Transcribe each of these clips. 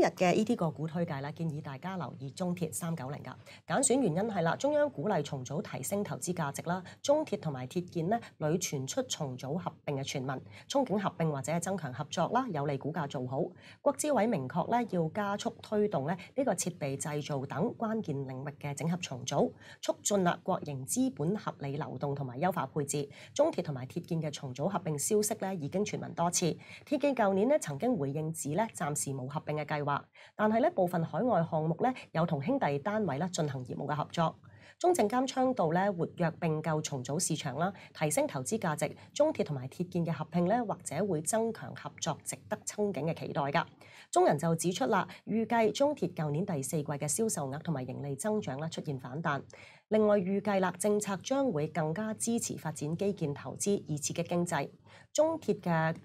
日嘅呢啲個股推介啦，建議大家留意中鐵三九零噶。揀選原因係啦，中央鼓勵重組提升投資價值啦。中鐵同埋鐵建咧，裏傳出重組合併嘅傳聞，憧憬合併或者係增強合作啦，有利股價做好。國資委明確咧要加速推動咧呢個設備製造等關鍵領域嘅整合重組，促進啦國營資本合理流動同埋優化配置。中鐵同埋鐵建嘅重組合併消息咧已經傳聞多次。鐵建舊年咧曾經回應指咧暫時冇合併嘅計劃。但系咧，部分海外項目咧，有同兄弟單位咧進行業務嘅合作。中證監倡導咧活躍並購重組市場啦，提升投資價值。中鐵同埋鐵建嘅合併咧，或者會增強合作，值得憧憬嘅期待噶。中人就指出啦，預計中鐵舊年第四季嘅銷售額同埋盈利增長咧出現反彈。另外預計啦，政策將會更加支持發展基建投資以刺激經濟。中鐵嘅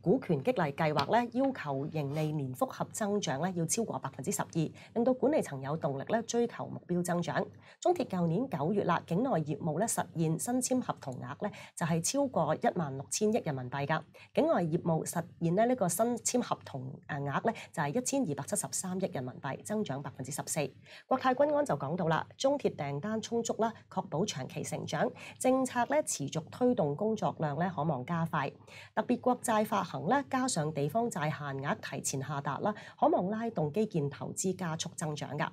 股權激勵計劃咧，要求盈利年複合增長咧要超過百分之十二，令到管理層有動力咧追求目標增長。中中铁旧年九月啦，境内业务咧实现新签合同额咧就系超过一万六千亿人民币噶，境外业务实现咧呢个新签合同诶额咧就系一千二百七十三亿人民币，增长百分之十四。国泰君安就讲到啦，中铁订单充足啦，确保长期成长，政策咧持续推动工作量咧，可望加快。特别国债发行咧，加上地方债限额提前下达啦，可望拉动基建投资加速增长噶。